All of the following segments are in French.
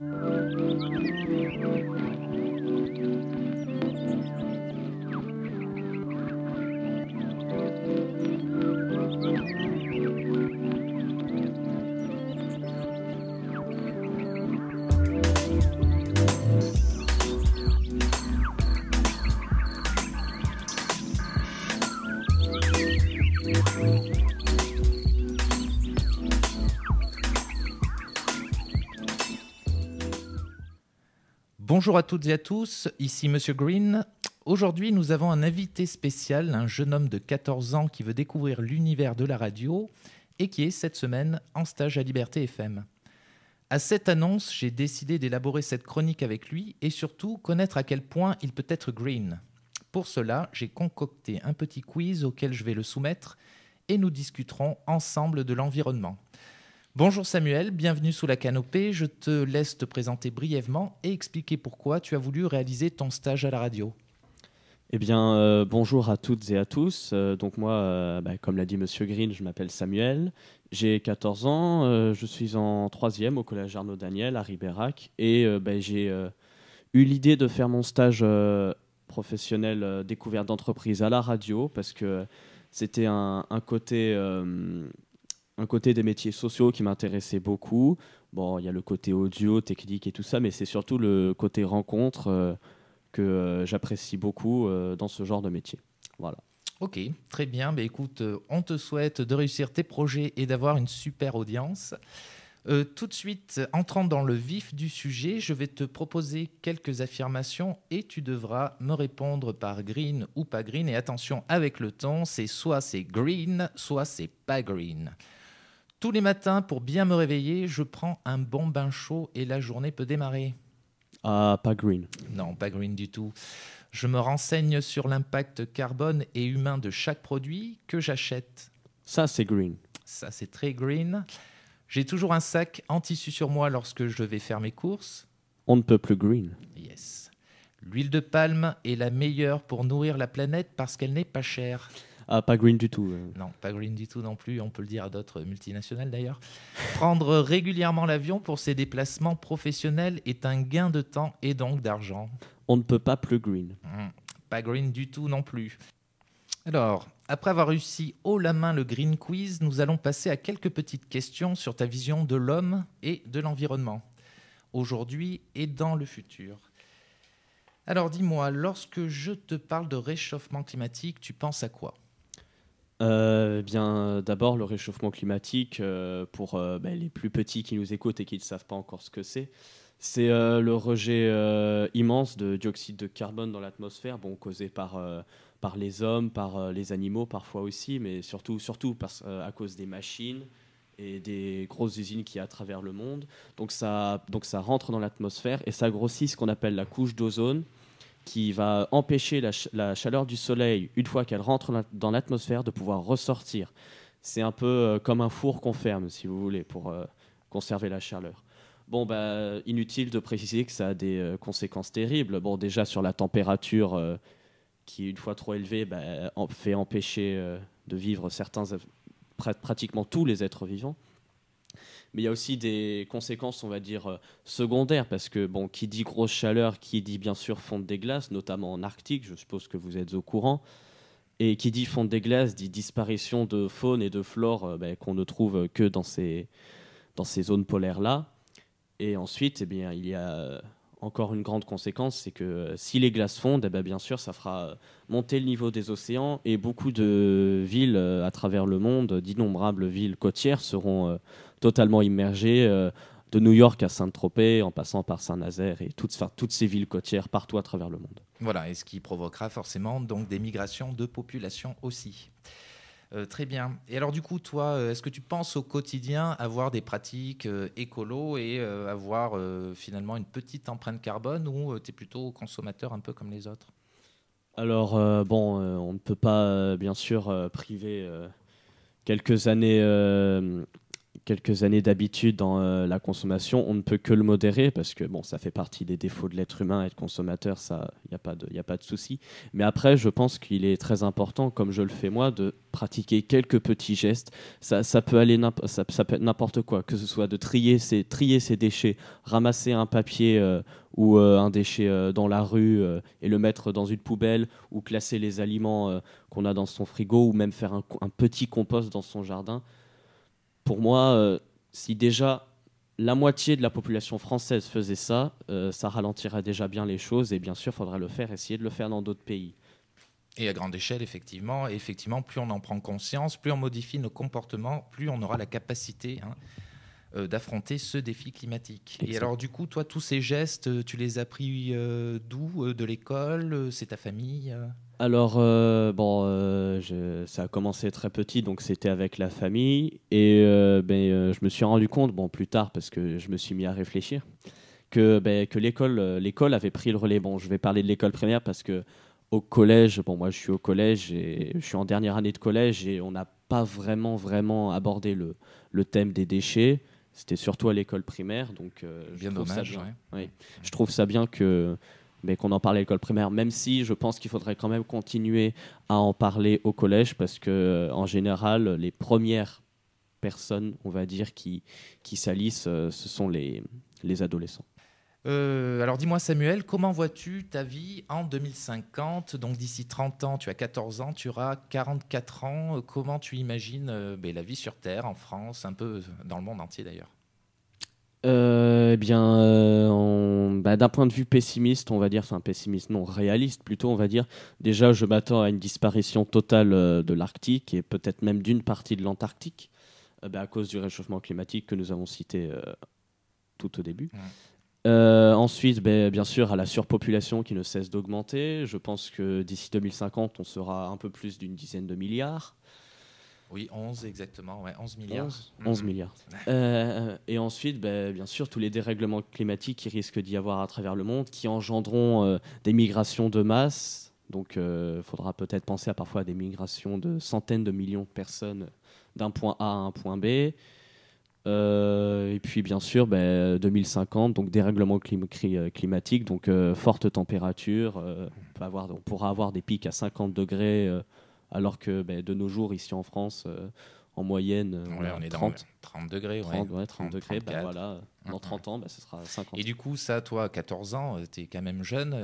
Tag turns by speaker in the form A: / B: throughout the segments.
A: Thank you. Bonjour à toutes et à tous, ici Monsieur Green. Aujourd'hui, nous avons un invité spécial, un jeune homme de 14 ans qui veut découvrir l'univers de la radio et qui est cette semaine en stage à Liberté FM. À cette annonce, j'ai décidé d'élaborer cette chronique avec lui et surtout connaître à quel point il peut être green. Pour cela, j'ai concocté un petit quiz auquel je vais le soumettre et nous discuterons ensemble de l'environnement. Bonjour Samuel, bienvenue sous la canopée. Je te laisse te présenter brièvement et expliquer pourquoi tu as voulu réaliser ton stage à la radio.
B: Eh bien, euh, bonjour à toutes et à tous. Euh, donc moi, euh, bah, comme l'a dit Monsieur Green, je m'appelle Samuel. J'ai 14 ans. je suis en troisième au collège Arnaud Daniel à Ribérac et bah, j'ai eu l'idée de faire mon stage professionnel découvert d'entreprise à la radio parce que c'était un, côté un côté des métiers sociaux qui m'intéressait beaucoup. Bon, il y a le côté audio, technique et tout ça, mais c'est surtout le côté rencontre euh, que euh, j'apprécie beaucoup
A: euh, dans ce genre de métier. Voilà. Ok, très bien. Mais bah, écoute, on te souhaite de réussir tes projets et d'avoir une super audience. tout de suite, entrant dans le vif du sujet, je vais te proposer quelques affirmations et tu devras me répondre par green ou pas green. Et attention, avec le temps, c'est soit c'est green, soit c'est pas green. Tous les matins, pour bien me réveiller, je prends un bon bain chaud et la journée peut démarrer. Ah, pas green. Non, pas green du tout. Je me renseigne sur l'impact carbone et humain de chaque produit que j'achète. Ça, c'est green. Ça, c'est très green. J'ai toujours un sac en tissu sur moi lorsque je vais faire mes courses.
B: On ne peut plus green.
A: Yes. L'huile de palme est la meilleure pour nourrir la planète parce qu'elle n'est pas chère.
B: Ah, pas green du tout. Euh. Non,
A: pas green du tout non plus. On peut le dire à d'autres multinationales d'ailleurs. Prendre régulièrement l'avion pour ses déplacements professionnels est un gain de temps et donc d'argent.
B: On ne peut pas plus green.
A: Hmm, pas green du tout non plus. Alors, après avoir réussi haut la main le Green Quiz, nous allons passer à quelques petites questions sur ta vision de l'homme et de l'environnement, aujourd'hui et dans le futur. Alors dis-moi, lorsque je te parle de réchauffement climatique, tu penses à quoi
B: euh, eh bien, d'abord le réchauffement climatique euh, pour euh, bah, les plus petits qui nous écoutent et qui ne savent pas encore ce que c'est. C'est le rejet immense de dioxyde de carbone dans l'atmosphère, causé par par les hommes, par les animaux parfois aussi, mais surtout surtout à cause des machines et des grosses usines qui à travers le monde. Donc ça donc ça rentre dans l'atmosphère et ça grossit ce qu'on appelle la couche d'ozone qui va empêcher la, chaleur du soleil, une fois qu'elle rentre dans l'atmosphère, de pouvoir ressortir. C'est un peu euh, comme un four qu'on ferme, si vous voulez, pour euh, conserver la chaleur. Bon, bah, inutile de préciser que ça a des euh, conséquences terribles. Bon, déjà sur la température, qui une fois trop élevée, bah, fait empêcher de vivre certains, pratiquement tous les êtres vivants mais il y a aussi des conséquences, on va dire, euh, secondaires, parce que, bon, qui dit grosse chaleur, qui dit bien sûr fonte des glaces, notamment en Arctique, je suppose que vous êtes au courant, et qui dit fonte des glaces, dit disparition de faune et de flore euh, ben, qu'on ne trouve que dans ces, dans ces zones polaires-là. Et ensuite, eh bien, il y a euh, encore une grande conséquence, c'est que euh, si les glaces fondent, eh ben, bien, sûr, ça fera euh, monter le niveau des océans et beaucoup de villes euh, à travers le monde, d'innombrables villes côtières seront totalement immergées de New York à Saint-Tropez, en passant par Saint-Nazaire et toutes, toutes, ces villes côtières partout à travers le monde.
A: Voilà, et ce qui provoquera forcément donc des migrations de population aussi. Euh, très bien. Et alors du coup, toi, euh, est-ce que tu penses au quotidien avoir des pratiques euh, écolo et avoir finalement une petite empreinte carbone ou tu es plutôt consommateur un peu comme les autres
B: Alors bon, on ne peut pas bien sûr priver quelques années quelques années d'habitude dans euh, la consommation, on ne peut que le modérer parce que bon, ça fait partie des défauts de l'être humain, être consommateur, ça, il n'y a pas de, y a pas de souci. Mais après, je pense qu'il est très important, comme je le fais moi, de pratiquer quelques petits gestes. Ça, ça peut aller, ça, peut être n'importe quoi, que ce soit de trier ses, trier ses déchets, ramasser un papier. Euh, ou euh, un déchet dans la rue et le mettre dans une poubelle, ou classer les aliments qu'on a dans son frigo, ou même faire un, petit compost dans son jardin pour moi, euh, si déjà la moitié de la population française
A: faisait ça, euh, ça ralentirait déjà bien les choses et bien sûr, il faudrait le faire, essayer de le faire dans d'autres pays. Et à grande échelle, effectivement. Et effectivement, plus on en prend conscience, plus on modifie nos comportements, plus on aura la capacité hein, euh, d'affronter ce défi climatique. Et alors, du coup, toi, tous ces gestes, tu les as pris d'où De l'école C'est ta famille
B: alors, euh, bon, euh, ça a commencé très petit, donc c'était avec la famille. Et euh, ben, je me suis rendu compte, bon, plus tard, parce que je me suis mis à réfléchir, que, ben, que l'école, l'école avait pris le relais. Bon, je vais parler de l'école primaire parce que au collège, bon, moi je suis au collège et je suis en dernière année de collège et on n'a pas vraiment, vraiment abordé le, le thème des déchets. C'était surtout à l'école primaire, donc bien dommage, je trouve ça bien que mais qu'on en parle à l'école primaire, même si je pense qu'il faudrait quand même continuer à en parler au collège, parce que euh, en général, les premières personnes, on va dire, qui, qui salissent, euh, ce sont les, les adolescents.
A: Euh, alors dis-moi Samuel, comment vois-tu ta vie en 2050 Donc d'ici 30 ans, tu as 14 ans, tu auras 44 ans. Comment tu imagines ben, la vie sur Terre, en France, un peu dans le monde entier d'ailleurs
B: euh, eh bien, euh, bah, d'un point de vue pessimiste, on va dire, enfin pessimiste, non, réaliste plutôt, on va dire, déjà, je m'attends à une disparition totale euh, de l'Arctique et peut-être même d'une partie de l'Antarctique, bah, à cause du réchauffement climatique que nous avons cité tout au début. ensuite, bah, bien sûr, à la surpopulation qui ne cesse d'augmenter. Je pense que d'ici 2050, on sera un peu plus d'une dizaine de milliards. Oui,
A: 11 exactement, ouais, 11 milliards. 11, mhm. milliards.
B: Euh, euh, et ensuite, ben, bien sûr, tous les dérèglements climatiques qui risquent d'y avoir à travers le monde, qui engendreront euh, des migrations de masse. Donc, il faudra peut-être penser à parfois à des migrations de centaines de millions de personnes d'un point A à un point B. et puis, bien sûr, 2050, ben, donc dérèglement climatiques, climatique, donc forte température. On, peut avoir, on, pourra avoir des pics à 50 degrés alors que ben, de nos jours, ici en France, euh, en moyenne,
A: euh, on, est 30, 30 degrés. 30, ben, voilà. Dans 30 mhm. ans, ben, ce sera 50. Et du coup, ça, toi, 14 ans, euh, tu es quand même jeune.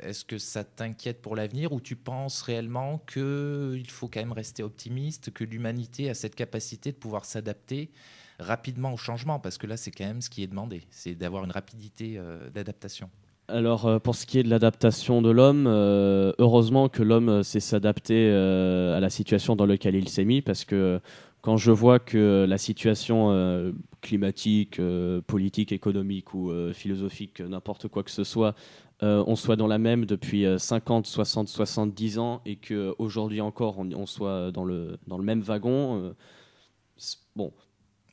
A: Est-ce que ça t'inquiète pour l'avenir ou tu penses réellement qu'il faut quand même rester optimiste, que l'humanité a cette capacité de pouvoir s'adapter rapidement au changement Parce que là, c'est quand même ce qui est demandé, c'est d'avoir une rapidité d'adaptation
B: alors euh, pour ce qui est de l'adaptation de l'homme, euh, heureusement que l'homme euh, sait s'adapter à la situation dans laquelle il s'est mis, parce que quand je vois que la situation climatique, politique, économique ou philosophique, n'importe quoi que ce soit, on soit dans la même depuis 50, 60, 70 ans et qu'aujourd'hui encore on, soit dans le, dans le même wagon, bon,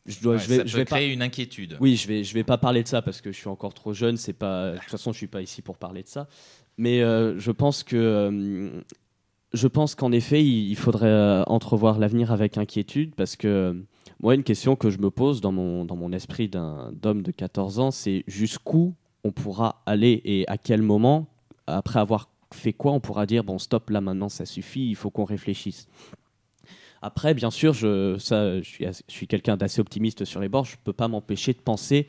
B: je vais, ça créer une inquiétude. Oui, je vais, je vais pas parler de ça parce que je suis encore trop jeune. C'est pas, de toute façon, je suis pas ici pour parler de ça. Mais euh, je pense que, euh, je pense qu'en effet, il, faudrait euh, entrevoir l'avenir avec inquiétude parce que moi, une question que je me pose dans mon, dans mon esprit d'un d'homme de 14 ans, c'est jusqu'où on pourra aller et à quel moment, après avoir fait quoi, on pourra dire bon stop là maintenant, ça suffit, il faut qu'on réfléchisse. Après, bien sûr, je, ça, je suis, quelqu'un d'assez optimiste sur les bords. Je ne peux pas m'empêcher de penser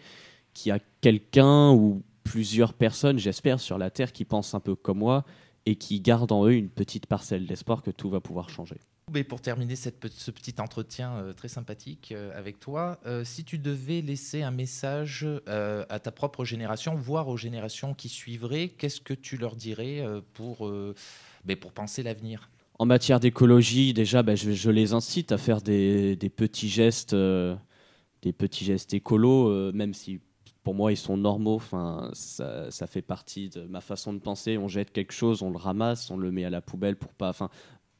B: qu'il y a quelqu'un ou plusieurs personnes, j'espère, sur la Terre qui pensent un peu comme moi et qui gardent en eux une petite parcelle d'espoir que tout va pouvoir changer.
A: Mais pour terminer cette, ce petit entretien euh, très sympathique euh, avec toi, euh, si tu devais laisser un message à ta propre génération, voire aux générations qui suivraient, qu'est-ce que tu leur dirais pour, ben, pour penser l'avenir
B: en matière d'écologie, déjà, ben, je, les incite à faire des, petits gestes, des petits gestes euh, écolos, euh, même si pour moi ils sont normaux. Enfin, ça, fait partie de ma façon de penser. On jette quelque chose, on le ramasse, on le met à la poubelle pour pas. Enfin,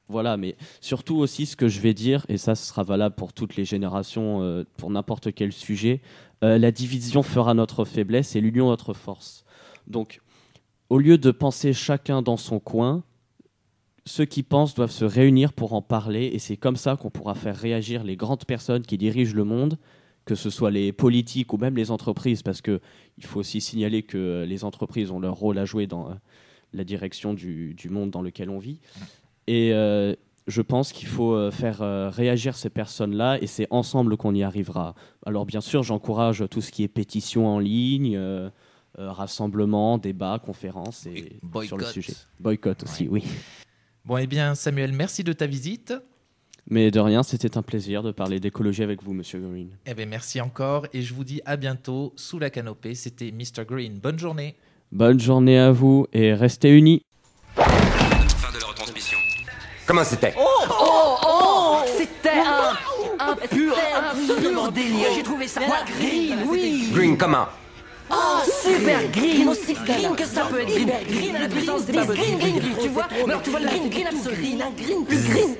B: voilà. Mais surtout aussi, ce que je vais dire, et ça, ce sera valable pour toutes les générations, euh, pour n'importe quel sujet. la division fera notre faiblesse et l'union notre force. Donc, au lieu de penser chacun dans son coin, ceux qui pensent doivent se réunir pour en parler et c'est comme ça qu'on pourra faire réagir les grandes personnes qui dirigent le monde, que ce soit les politiques ou même les entreprises, parce qu'il faut aussi signaler que les entreprises ont leur rôle à jouer dans euh, la direction du, monde dans lequel on vit. Et euh, je pense qu'il faut euh, faire réagir ces personnes-là et c'est ensemble qu'on y arrivera. Alors bien sûr, j'encourage tout ce qui est pétition en ligne. rassemblement, débat, conférence et, sur le sujet. Boycott aussi, oui.
A: Bon, eh bien, Samuel, merci de ta visite.
B: Mais de rien, c'était un plaisir de parler d'écologie avec vous, Monsieur Green.
A: Eh bien, merci encore et je vous dis à bientôt sous la canopée. C'était Mr. Green. Bonne journée.
B: Bonne journée à vous et restez unis.
A: Fin de la retransmission. Comment c'était Oh,
B: oh, oh, oh C'était un, pur,
A: absolument délire. J'ai trouvé ça green, oui. Green, comment Oh, super green, aussi green que ça peut être green, green à la puissance des green, green, green, tu vois, alors tu vois
B: le green, green absolu, green, green, plus green.